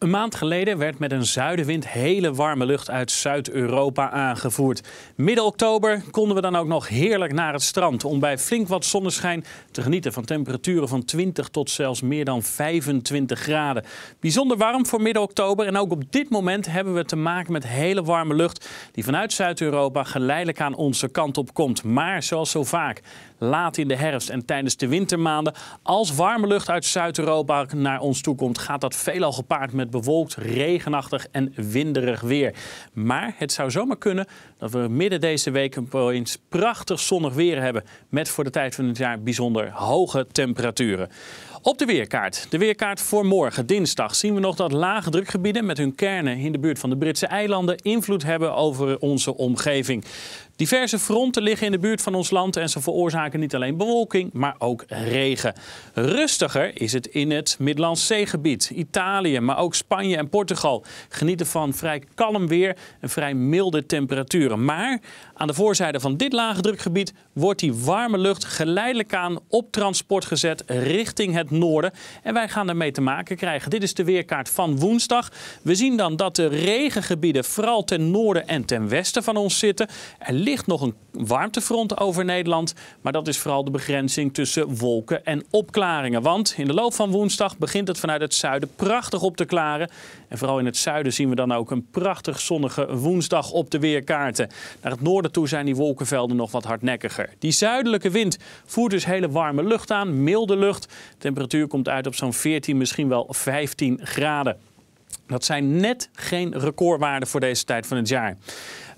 Een maand geleden werd met een zuidenwind hele warme lucht uit Zuid-Europa aangevoerd. Midden oktober konden we dan ook nog heerlijk naar het strand om bij flink wat zonneschijn te genieten van temperaturen van 20 tot zelfs meer dan 25 graden. Bijzonder warm voor midden oktober en ook op dit moment hebben we te maken met hele warme lucht die vanuit Zuid-Europa geleidelijk aan onze kant op komt. Maar zoals zo vaak, laat in de herfst en tijdens de wintermaanden, als warme lucht uit Zuid-Europa naar ons toe komt, gaat dat veelal gepaard met bewolkt, regenachtig en winderig weer. Maar het zou zomaar kunnen dat we midden deze week eens prachtig zonnig weer hebben. Met voor de tijd van het jaar bijzonder hoge temperaturen. Op de weerkaart. De weerkaart voor morgen, dinsdag, zien we nog dat lage drukgebieden met hun kernen in de buurt van de Britse eilanden invloed hebben over onze omgeving. Diverse fronten liggen in de buurt van ons land en ze veroorzaken niet alleen bewolking, maar ook regen. Rustiger is het in het Middellandse Zeegebied. Italië, maar ook Spanje en Portugal genieten van vrij kalm weer en vrij milde temperaturen. Maar aan de voorzijde van dit lage drukgebied wordt die warme lucht geleidelijk aan op transport gezet richting het noorden. En wij gaan daarmee te maken krijgen. Dit is de weerkaart van woensdag. We zien dan dat de regengebieden vooral ten noorden en ten westen van ons zitten. Er ligt nog een warmtefront over Nederland. Maar dat is vooral de begrenzing tussen wolken en opklaringen. Want in de loop van woensdag begint het vanuit het zuiden prachtig op te klaren. En vooral in het zuiden zien we dan ook een prachtig zonnige woensdag op de weerkaarten. Naar het noorden toe zijn die wolkenvelden nog wat hardnekkiger. Die zuidelijke wind voert dus hele warme lucht aan, milde lucht. De temperatuur komt uit op zo'n 14, misschien wel 15 graden. Dat zijn net geen recordwaarden voor deze tijd van het jaar.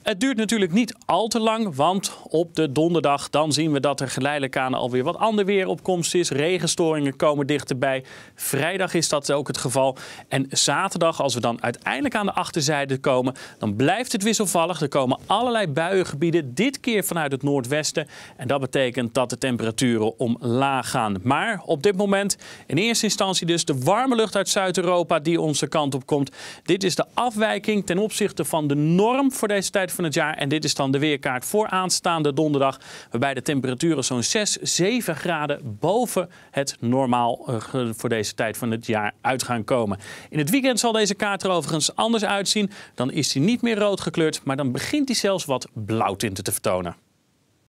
Het duurt natuurlijk niet al te lang, want op de donderdag dan zien we dat er geleidelijk aan alweer wat ander weer opkomst is. Regenstoringen komen dichterbij. Vrijdag is dat ook het geval. En zaterdag, als we dan uiteindelijk aan de achterzijde komen, dan blijft het wisselvallig. Er komen allerlei buiengebieden, dit keer vanuit het noordwesten. En dat betekent dat de temperaturen omlaag gaan. Maar op dit moment, in eerste instantie dus de warme lucht uit Zuid-Europa die onze kant op komt. Dit is de afwijking ten opzichte van de norm voor deze tijd van het jaar. En dit is dan de weerkaart voor aanstaande donderdag. Waarbij de temperaturen zo'n 6, 7 graden boven het normaal eh, voor deze tijd van het jaar uit gaan komen. In het weekend zal deze kaart er overigens anders uitzien. Dan is die niet meer rood gekleurd, maar dan begint die zelfs wat blauwtinten te vertonen.